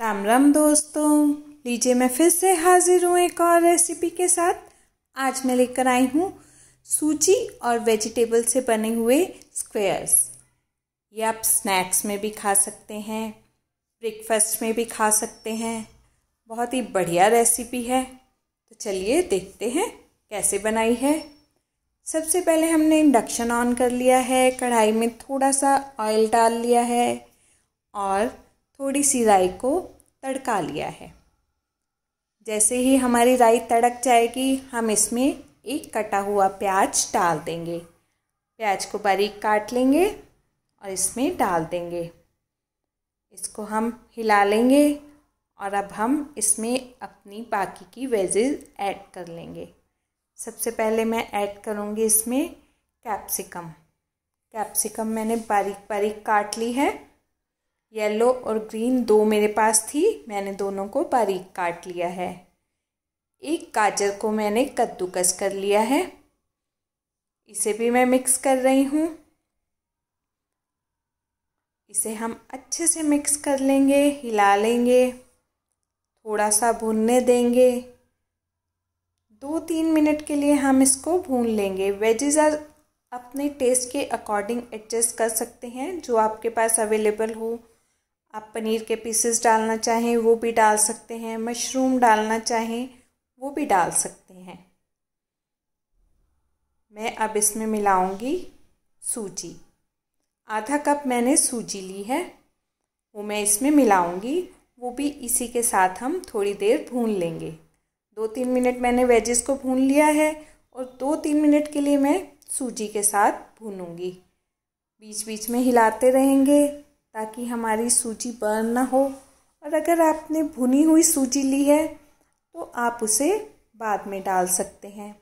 राम राम दोस्तों लीजिए मैं फिर से हाजिर हूँ एक और रेसिपी के साथ आज मैं लेकर आई हूँ सूजी और वेजिटेबल से बने हुए स्क्वेयर्स ये आप स्नैक्स में भी खा सकते हैं ब्रेकफास्ट में भी खा सकते हैं बहुत ही बढ़िया रेसिपी है तो चलिए देखते हैं कैसे बनाई है सबसे पहले हमने इंडक्शन ऑन कर लिया है कढ़ाई में थोड़ा सा ऑयल डाल लिया है और थोड़ी सी राई को तड़का लिया है जैसे ही हमारी राई तड़क जाएगी हम इसमें एक कटा हुआ प्याज डाल देंगे प्याज को बारीक काट लेंगे और इसमें डाल देंगे इसको हम हिला लेंगे और अब हम इसमें अपनी बाकी की वेजेज ऐड कर लेंगे सबसे पहले मैं ऐड करूँगी इसमें कैप्सिकम कैप्सिकम मैंने बारीक बारीक काट ली है येलो और ग्रीन दो मेरे पास थी मैंने दोनों को बारीक काट लिया है एक गाजर को मैंने कद्दूकस कर लिया है इसे भी मैं मिक्स कर रही हूँ इसे हम अच्छे से मिक्स कर लेंगे हिला लेंगे थोड़ा सा भूनने देंगे दो तीन मिनट के लिए हम इसको भून लेंगे वेजेज आर अपने टेस्ट के अकॉर्डिंग एडजस्ट कर सकते हैं जो आपके पास अवेलेबल हो आप पनीर के पीसेस डालना चाहें वो भी डाल सकते हैं मशरूम डालना चाहें वो भी डाल सकते हैं मैं अब इसमें मिलाऊंगी सूजी आधा कप मैंने सूजी ली है वो मैं इसमें मिलाऊंगी वो भी इसी के साथ हम थोड़ी देर भून लेंगे दो तीन मिनट मैंने वेजेस को भून लिया है और दो तीन मिनट के लिए मैं सूजी के साथ भूनूंगी बीच बीच में हिलाते रहेंगे ताकि हमारी सूजी बर्न ना हो और अगर आपने भुनी हुई सूजी ली है तो आप उसे बाद में डाल सकते हैं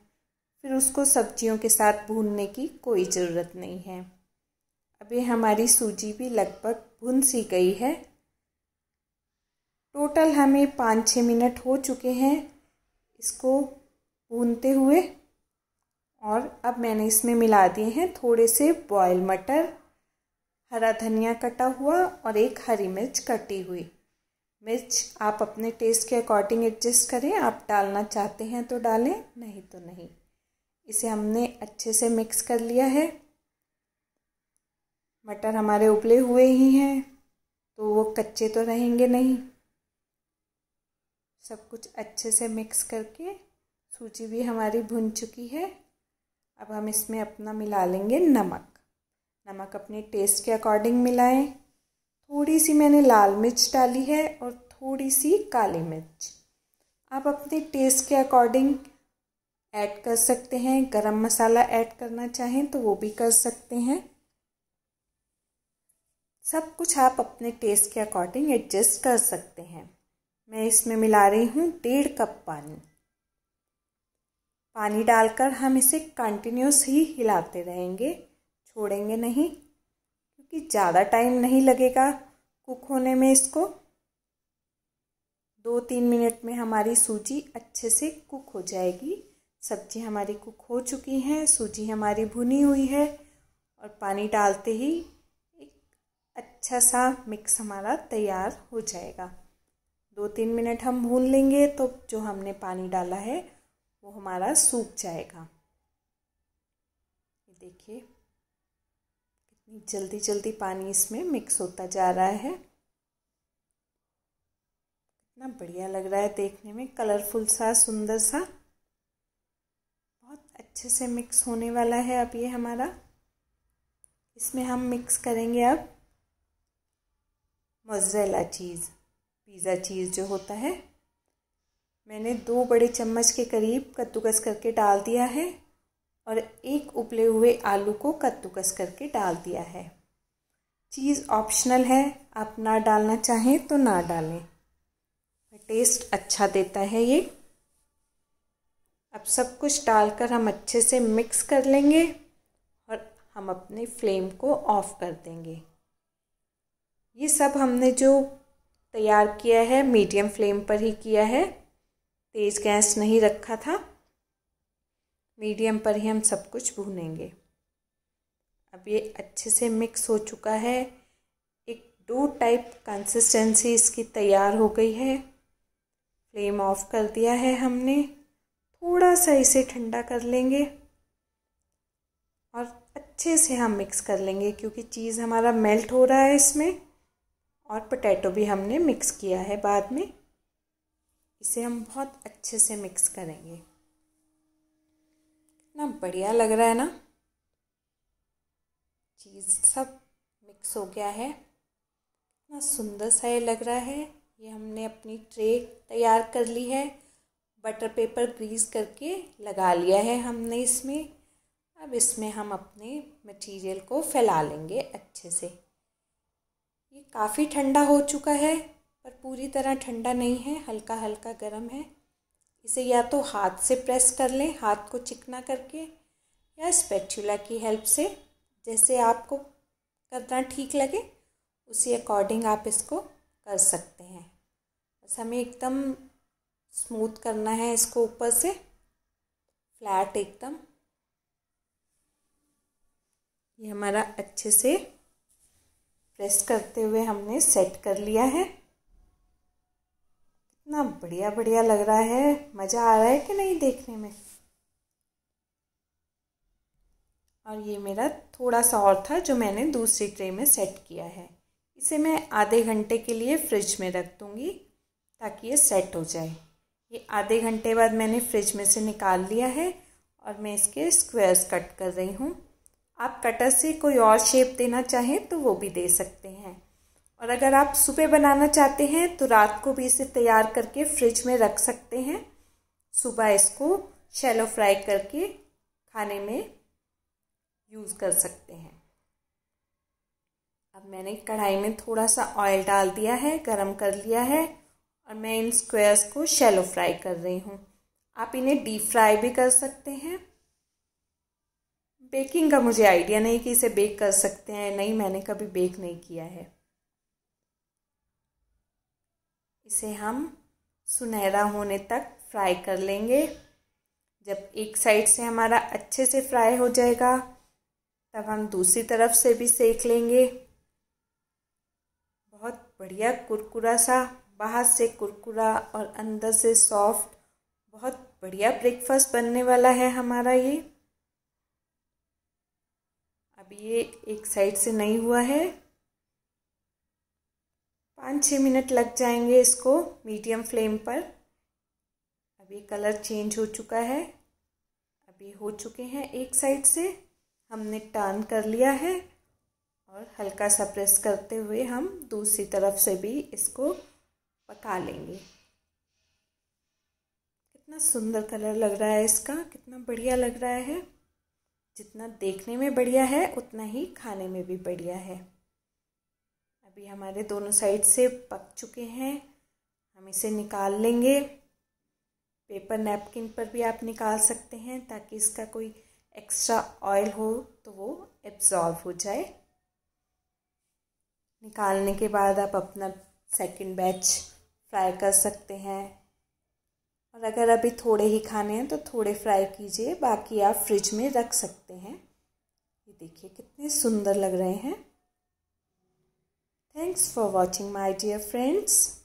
फिर उसको सब्जियों के साथ भूनने की कोई ज़रूरत नहीं है अभी हमारी सूजी भी लगभग भुन सी गई है टोटल हमें पाँच छः मिनट हो चुके हैं इसको भूनते हुए और अब मैंने इसमें मिला दिए हैं थोड़े से बॉयल मटर हरा धनिया कटा हुआ और एक हरी मिर्च कटी हुई मिर्च आप अपने टेस्ट के अकॉर्डिंग एडजस्ट करें आप डालना चाहते हैं तो डालें नहीं तो नहीं इसे हमने अच्छे से मिक्स कर लिया है मटर हमारे उबले हुए ही हैं तो वो कच्चे तो रहेंगे नहीं सब कुछ अच्छे से मिक्स करके सूजी भी हमारी भुन चुकी है अब हम इसमें अपना मिला लेंगे नमक नमक अपने टेस्ट के अकॉर्डिंग मिलाएं थोड़ी सी मैंने लाल मिर्च डाली है और थोड़ी सी काली मिर्च आप अपने टेस्ट के अकॉर्डिंग ऐड कर सकते हैं गरम मसाला ऐड करना चाहें तो वो भी कर सकते हैं सब कुछ आप अपने टेस्ट के अकॉर्डिंग एडजस्ट कर सकते हैं मैं इसमें मिला रही हूँ डेढ़ कप पानी पानी डालकर हम इसे कंटिन्यूस ही हिलाते रहेंगे छोड़ेंगे नहीं क्योंकि ज़्यादा टाइम नहीं लगेगा कुक होने में इसको दो तीन मिनट में हमारी सूजी अच्छे से कुक हो जाएगी सब्जी हमारी कुक हो चुकी है सूजी हमारी भुनी हुई है और पानी डालते ही एक अच्छा सा मिक्स हमारा तैयार हो जाएगा दो तीन मिनट हम भून लेंगे तो जो हमने पानी डाला है वो हमारा सूख जाएगा देखिए जल्दी जल्दी पानी इसमें मिक्स होता जा रहा है कितना बढ़िया लग रहा है देखने में कलरफुल सा सुंदर सा बहुत अच्छे से मिक्स होने वाला है अब ये हमारा इसमें हम मिक्स करेंगे अब मोजरेला चीज़ पिज़्ज़ा चीज़ जो होता है मैंने दो बड़े चम्मच के करीब कद्दूकस करके डाल दिया है और एक उबले हुए आलू को कद्दूकस करके डाल दिया है चीज़ ऑप्शनल है आप ना डालना चाहें तो ना डालें टेस्ट अच्छा देता है ये अब सब कुछ डालकर हम अच्छे से मिक्स कर लेंगे और हम अपने फ्लेम को ऑफ़ कर देंगे ये सब हमने जो तैयार किया है मीडियम फ्लेम पर ही किया है तेज़ गैस नहीं रखा था मीडियम पर ही हम सब कुछ भूनेंगे अब ये अच्छे से मिक्स हो चुका है एक डो टाइप कंसिस्टेंसी इसकी तैयार हो गई है फ्लेम ऑफ कर दिया है हमने थोड़ा सा इसे ठंडा कर लेंगे और अच्छे से हम मिक्स कर लेंगे क्योंकि चीज़ हमारा मेल्ट हो रहा है इसमें और पोटैटो भी हमने मिक्स किया है बाद में इसे हम बहुत अच्छे से मिक्स करेंगे कितना बढ़िया लग रहा है ना चीज़ सब मिक्स हो गया है कितना सुंदर सा ये लग रहा है ये हमने अपनी ट्रे तैयार कर ली है बटर पेपर ग्रीस करके लगा लिया है हमने इसमें अब इसमें हम अपने मटेरियल को फैला लेंगे अच्छे से ये काफ़ी ठंडा हो चुका है पर पूरी तरह ठंडा नहीं है हल्का हल्का गर्म है इसे या तो हाथ से प्रेस कर लें हाथ को चिकना करके या स्पेचुला की हेल्प से जैसे आपको करना ठीक लगे उसी अकॉर्डिंग आप इसको कर सकते हैं बस हमें एकदम स्मूथ करना है इसको ऊपर से फ्लैट एकदम ये हमारा अच्छे से प्रेस करते हुए हमने सेट कर लिया है कितना बढ़िया बढ़िया लग रहा है मज़ा आ रहा है कि नहीं देखने में और ये मेरा थोड़ा सा और था जो मैंने दूसरी ट्रे में सेट किया है इसे मैं आधे घंटे के लिए फ्रिज में रख दूँगी ताकि ये सेट हो जाए ये आधे घंटे बाद मैंने फ्रिज में से निकाल लिया है और मैं इसके स्क्वायर्स कट कर रही हूँ आप कटर से कोई और शेप देना चाहें तो वो भी दे सकते हैं और अगर आप सुबह बनाना चाहते हैं तो रात को भी इसे तैयार करके फ्रिज में रख सकते हैं सुबह इसको शैलो फ्राई करके खाने में यूज़ कर सकते हैं अब मैंने कढ़ाई में थोड़ा सा ऑयल डाल दिया है गरम कर लिया है और मैं इन स्क्वायर्स को शैलो फ्राई कर रही हूँ आप इन्हें डीप फ्राई भी कर सकते हैं बेकिंग का मुझे आइडिया नहीं कि इसे बेक कर सकते हैं नहीं मैंने कभी बेक नहीं किया है इसे हम सुनहरा होने तक फ्राई कर लेंगे जब एक साइड से हमारा अच्छे से फ्राई हो जाएगा तब हम दूसरी तरफ से भी सेक लेंगे बहुत बढ़िया कुरकुरा सा बाहर से कुरकुरा और अंदर से सॉफ्ट बहुत बढ़िया ब्रेकफास्ट बनने वाला है हमारा ये अब ये एक साइड से नहीं हुआ है पाँच छः मिनट लग जाएंगे इसको मीडियम फ्लेम पर अभी कलर चेंज हो चुका है अभी हो चुके हैं एक साइड से हमने टर्न कर लिया है और हल्का सा प्रेस करते हुए हम दूसरी तरफ से भी इसको पका लेंगे कितना सुंदर कलर लग रहा है इसका कितना बढ़िया लग रहा है जितना देखने में बढ़िया है उतना ही खाने में भी बढ़िया है अभी हमारे दोनों साइड से पक चुके हैं हम इसे निकाल लेंगे पेपर नैपकिन पर भी आप निकाल सकते हैं ताकि इसका कोई एक्स्ट्रा ऑयल हो तो वो एब्जॉर्व हो जाए निकालने के बाद आप अपना सेकंड बैच फ्राई कर सकते हैं और अगर अभी थोड़े ही खाने हैं तो थोड़े फ्राई कीजिए बाकी आप फ्रिज में रख सकते हैं ये देखिए कितने सुंदर लग रहे हैं Thanks for watching my dear friends.